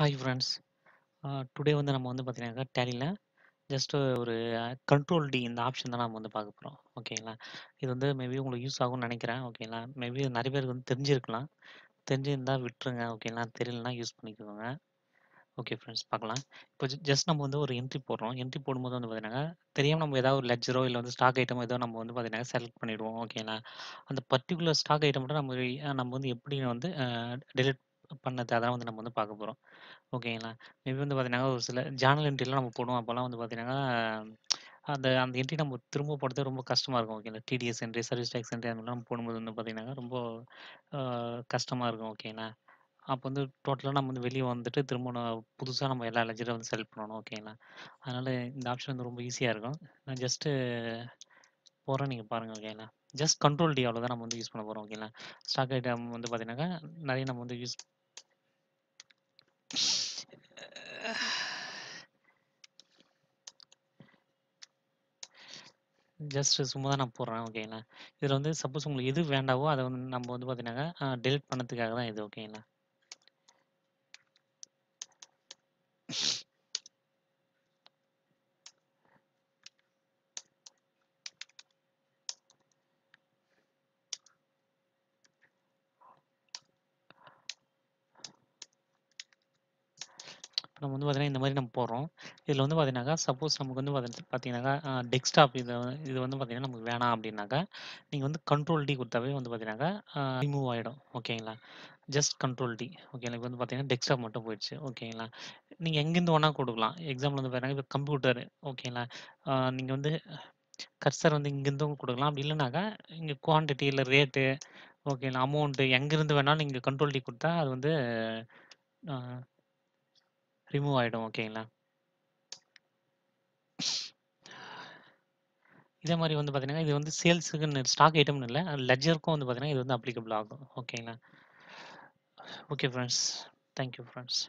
Hi friends today வந்து நம்ம வந்து பார்த்தீங்கன்னா டேலியில் ஜஸ்ட் ஒரு கண்ட்ரோல் டி இந்த ஆப்ஷன் தான் நம்ம வந்து பார்க்க போகிறோம் ஓகேங்களா இது வந்து மேபி உங்களுக்கு யூஸ் ஆகும்னு நினைக்கிறேன் ஓகேங்களா மேபி நிறைய பேருக்கு வந்து தெரிஞ்சிருக்கலாம் தெரிஞ்சிருந்தால் விட்டுருங்க ஓகேங்களா தெரியலனா யூஸ் பண்ணிக்கோங்க ஓகே ஃப்ரெண்ட்ஸ் பார்க்கலாம் இப்போ ஜஸ்ட் நம்ம வந்து ஒரு என்ட்ரி போடுறோம் என்ட்ரி போடும்போது வந்து பார்த்தீங்கன்னா தெரியாமல் நம்ம ஏதாவது ஒரு லெஜரோ இல்லை வந்து ஸ்டாக் ஐட்டமோ ஏதோ நம்ம வந்து பார்த்தீங்கன்னா செலக்ட் பண்ணிவிடுவோம் ஓகேங்களா அந்த பர்டிகுலர் ஸ்டாக் ஐட்டம் மட்டும் நம்ம நம்ம வந்து எப்படி வந்து டெலிட் பண்ணது. அதெல்லாம் வந்து நம்ம வந்து பார்க்க போறோம். ஓகேங்களா? மேபி வந்து பார்த்தீங்கன்னா, ஒரு சில ஜர்னல் என்ட்ரிலாம் நம்ம போடுவோம். அப்போலாம் வந்து பார்த்தீங்கன்னா, அந்த அந்த என்ட்ரி நம்ம திரும்ப போடுறது ரொம்ப கஷ்டமா இருக்கும். ஓகேங்களா? TDS entry, service tax entry அந்த மாதிரிலாம் போடும்போது வந்து பார்த்தீங்கன்னா, ரொம்ப கஷ்டமாக கஷ்டமா இருக்கும். ஓகேங்களா? அப்போ வந்து டோட்டலா நம்ம வந்து வெளியே வந்துட்டு திரும்ப நான் புதுசா நம்ம எல்லா லெஜரும் வந்து செலக்ட் பண்ணணும். ஓகேங்களா? அதனால இந்த ஆப்ஷன் வந்து ரொம்ப ஈஸியா இருக்கும். நான் ஜஸ்ட்டு போகிறேன் நீங்கள் பாருங்கள் ஓகேங்களா ஜஸ்ட் கண்ட்ரோல் டி தான் நம்ம வந்து யூஸ் பண்ண போகிறோம் ஓகேங்களா ஸ்டாக் ஐட்டம் வந்து பார்த்தீங்கன்னாக்கா நிறைய நம்ம வந்து யூஸ் ஜஸ்ட் சும்மா தான் நான் போடுறேன் ஓகேங்களா இதில் வந்து சப்போஸ் உங்களுக்கு எது வேண்டாவோ அதை வந்து நம்ம வந்து பார்த்தீங்கன்னாக்கா டெலிட் பண்ணதுக்காக தான் இது ஓகேங்களா இப்போ நம்ம வந்து பார்த்தீங்கன்னா இந்த மாதிரி நம்ம போடுறோம் இதில் வந்து பார்த்தீங்கன்னாக்கா சப்போஸ் நமக்கு வந்து பார்த்தீங்கன்னாக்கா டெஸ்க்டாப் இது இது வந்து பார்த்தீங்கன்னா நமக்கு வேணாம் அப்படின்னாக்கா நீங்கள் வந்து கண்ட்ரோல் டி கொடுத்தாவே வந்து பார்த்தீங்கன்னாக்கா ரிமூவ் ஆகிடும் ஓகேங்களா ஜஸ்ட் கண்ட்ரோல் டி ஓகேங்களா இப்போ வந்து பார்த்தீங்கன்னா டெஸ்க்டாப் மட்டும் போயிடுச்சு ஓகேங்களா நீங்கள் எங்கேருந்து வேணால் கொடுக்கலாம் எக்ஸாம்பிள் வந்து பார்த்தீங்கன்னா இப்போ கம்ப்யூட்டர் ஓகேங்களா நீங்கள் வந்து கர்சர் வந்து இங்கேருந்தும் கொடுக்கலாம் அப்படி இல்லைனாக்கா இங்கே குவான்டிட்டி இல்லை ரேட்டு ஓகேங்களா அமௌண்ட்டு எங்கேருந்து வேணாலும் நீங்கள் கண்ட்ரோல் டி கொடுத்தா அது வந்து ரிமூவ் ஆகிடும் ஓகேங்களா இதே மாதிரி வந்து பார்த்தீங்கன்னா இது வந்து சேல்ஸுக்குன்னு ஸ்டாக் ஐட்டம்னு இல்லை லெஜருக்கும் வந்து பார்த்தீங்கன்னா இது வந்து அப்ளிகபிள் ஆகும் ஓகேங்களா ஓகே ஃப்ரெண்ட்ஸ் தேங்க்யூ ஃப்ரெண்ட்ஸ்